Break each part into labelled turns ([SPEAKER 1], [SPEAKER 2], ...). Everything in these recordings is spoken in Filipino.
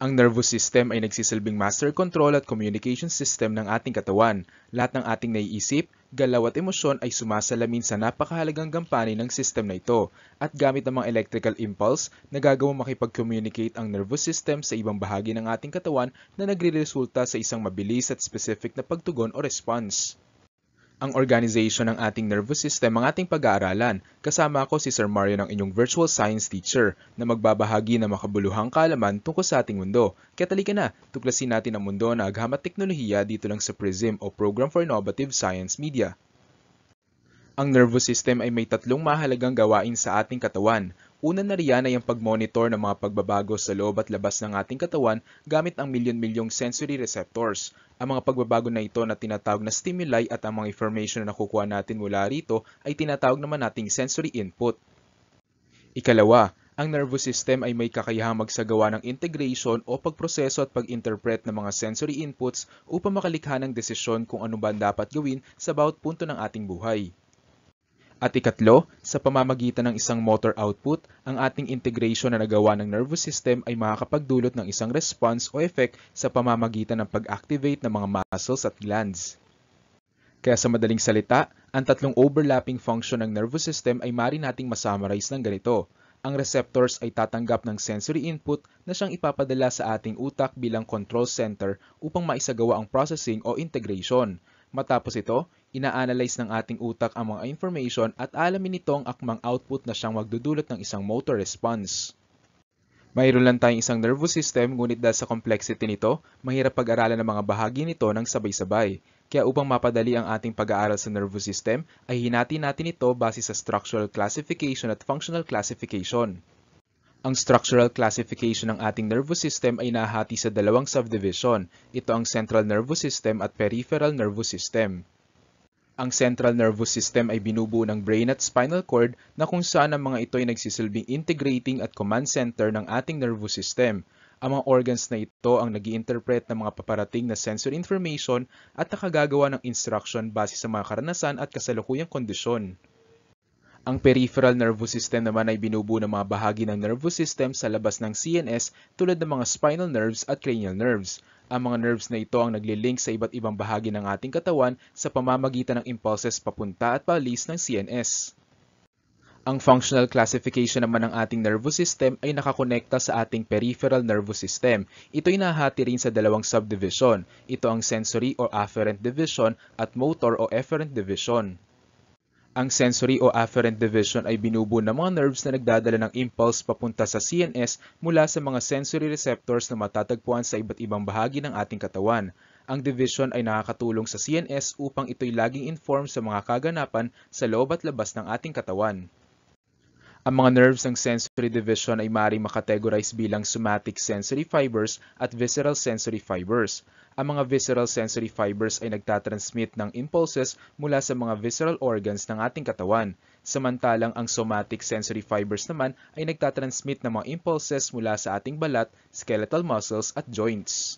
[SPEAKER 1] Ang nervous system ay nagsisilbing master control at communication system ng ating katawan. Lahat ng ating naiisip, galaw at emosyon ay sumasalamin sa napakahalagang gampani ng system na ito. At gamit ang mga electrical impulse, nagagawang makipag-communicate ang nervous system sa ibang bahagi ng ating katawan na nagre-resulta sa isang mabilis at specific na pagtugon o response ang organization ng ating nervous system ang ating pag-aaralan. Kasama ko si Sir Mario ng inyong virtual science teacher na magbabahagi ng makabuluhang kaalaman tungkol sa ating mundo. Kaya talika na, tuklasin natin ang mundo na agham at teknolohiya dito lang sa PRISM o Program for Innovative Science Media. Ang nervous system ay may tatlong mahalagang gawain sa ating katawan. Una na riyan ay ang pagmonitor ng mga pagbabago sa loob at labas ng ating katawan gamit ang milyon-milyong sensory receptors. Ang mga pagbabago na ito na tinatawag na stimuli at ang mga information na nakukuha natin mula rito ay tinatawag naman nating sensory input. Ikalawa, ang nervous system ay may kakayahang magsagawa ng integration o pagproseso at pag-interpret ng mga sensory inputs upang makalikha ng desisyon kung ano ba dapat gawin sa bawat punto ng ating buhay. At ikatlo, sa pamamagitan ng isang motor output, ang ating integration na nagawa ng nervous system ay makakapagdulot ng isang response o effect sa pamamagitan ng pag-activate ng mga muscles at glands. Kaya sa madaling salita, ang tatlong overlapping function ng nervous system ay mari nating masummarize ng ganito. Ang receptors ay tatanggap ng sensory input na siyang ipapadala sa ating utak bilang control center upang maisagawa ang processing o integration. Matapos ito, ina-analyze ng ating utak ang mga information at alamin nito ang akmang output na siyang magdudulot ng isang motor response. Mayroon lang tayong isang nervous system ngunit dahil sa complexity nito, mahirap pag-aralan ng mga bahagi nito ng sabay-sabay. Kaya upang mapadali ang ating pag-aaral sa nervous system, ay hinati natin ito base sa structural classification at functional classification. Ang structural classification ng ating nervous system ay nahati sa dalawang subdivision. Ito ang central nervous system at peripheral nervous system. Ang central nervous system ay binubuo ng brain at spinal cord na kung saan ang mga ito ay nagsisilbing integrating at command center ng ating nervous system. Ang mga organs na ito ang nag interpret ng mga paparating na sensory information at nakagagawa ng instruction base sa mga karanasan at kasalukuyang kondisyon. Ang peripheral nervous system naman ay binubuo ng mga bahagi ng nervous system sa labas ng CNS tulad ng mga spinal nerves at cranial nerves. Ang mga nerves na ito ang naglilink sa iba't ibang bahagi ng ating katawan sa pamamagitan ng impulses papunta at paalis ng CNS. Ang functional classification naman ng ating nervous system ay nakakonekta sa ating peripheral nervous system. Ito inahati rin sa dalawang subdivision. Ito ang sensory or afferent division at motor o efferent division. Ang sensory o afferent division ay binubuo ng mga nerves na nagdadala ng impulse papunta sa CNS mula sa mga sensory receptors na matatagpuan sa iba't ibang bahagi ng ating katawan. Ang division ay nakakatulong sa CNS upang ito'y laging informed sa mga kaganapan sa loob at labas ng ating katawan. Ang mga nerves ng sensory division ay maaaring makategorize bilang somatic sensory fibers at visceral sensory fibers ang mga visceral sensory fibers ay nagtatransmit ng impulses mula sa mga visceral organs ng ating katawan, samantalang ang somatic sensory fibers naman ay nagtatransmit ng mga impulses mula sa ating balat, skeletal muscles at joints.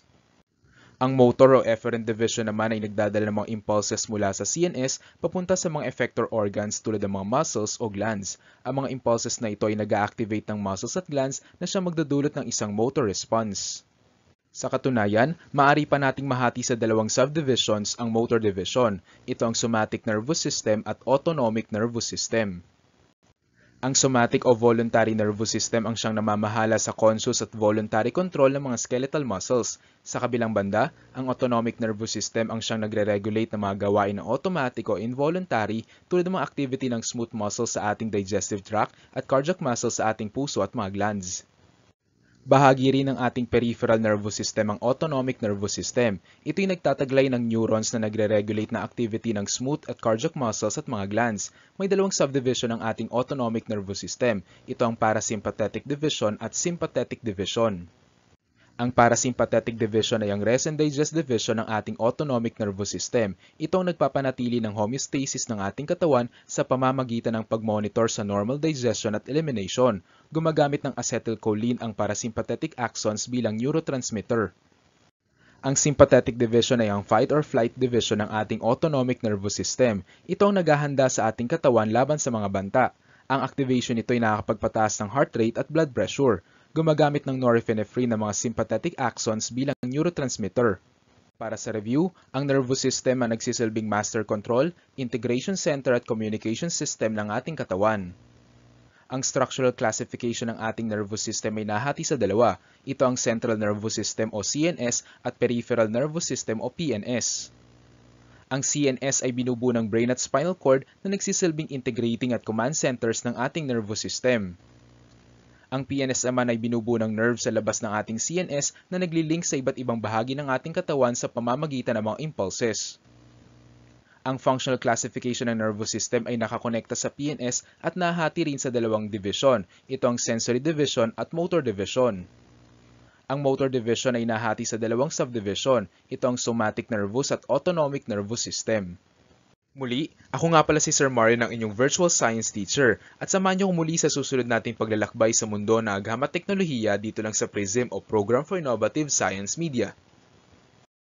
[SPEAKER 1] Ang motor o efferent division naman ay nagdadala ng mga impulses mula sa CNS papunta sa mga effector organs tulad ng mga muscles o glands. Ang mga impulses na ito ay nag-activate ng muscles at glands na siya magdudulot ng isang motor response. Sa katunayan, maari pa nating mahati sa dalawang subdivisions ang motor division. Ito ang somatic nervous system at autonomic nervous system. Ang somatic o voluntary nervous system ang siyang namamahala sa conscious at voluntary control ng mga skeletal muscles. Sa kabilang banda, ang autonomic nervous system ang siyang nagre-regulate ng mga gawain na automatic o involuntary tulad ng mga activity ng smooth muscles sa ating digestive tract at cardiac muscles sa ating puso at mga glands. Bahagi rin ng ating peripheral nervous system ang autonomic nervous system. Ito'y nagtataglay ng neurons na nagre-regulate na activity ng smooth at cardiac muscles at mga glands. May dalawang subdivision ng ating autonomic nervous system. Ito ang parasympathetic division at sympathetic division. Ang parasympathetic division ay ang rest and digest division ng ating autonomic nervous system. Ito ang nagpapanatili ng homeostasis ng ating katawan sa pamamagitan ng pagmonitor sa normal digestion at elimination. Gumagamit ng acetylcholine ang parasympathetic axons bilang neurotransmitter. Ang sympathetic division ay ang fight or flight division ng ating autonomic nervous system. Ito ang naghahanda sa ating katawan laban sa mga banta. Ang activation nito ay nakakapagpataas ng heart rate at blood pressure gumagamit ng norepinephrine ng mga sympathetic axons bilang neurotransmitter. Para sa review, ang nervous system ang nagsisilbing master control, integration center at communication system ng ating katawan. Ang structural classification ng ating nervous system ay nahati sa dalawa. Ito ang central nervous system o CNS at peripheral nervous system o PNS. Ang CNS ay binubuo ng brain at spinal cord na nagsisilbing integrating at command centers ng ating nervous system. Ang PNS naman ay binubuo ng nerve sa labas ng ating CNS na naglilink sa iba't ibang bahagi ng ating katawan sa pamamagitan ng mga impulses. Ang functional classification ng nervous system ay nakakonekta sa PNS at nahati rin sa dalawang division. Ito ang sensory division at motor division. Ang motor division ay nahati sa dalawang subdivision. Ito ang somatic nervous at autonomic nervous system. Muli, ako nga pala si Sir Mario ng inyong virtual science teacher at samahan niyo muli sa susunod nating paglalakbay sa mundo ng aghamat teknolohiya dito lang sa PRISM o Program for Innovative Science Media.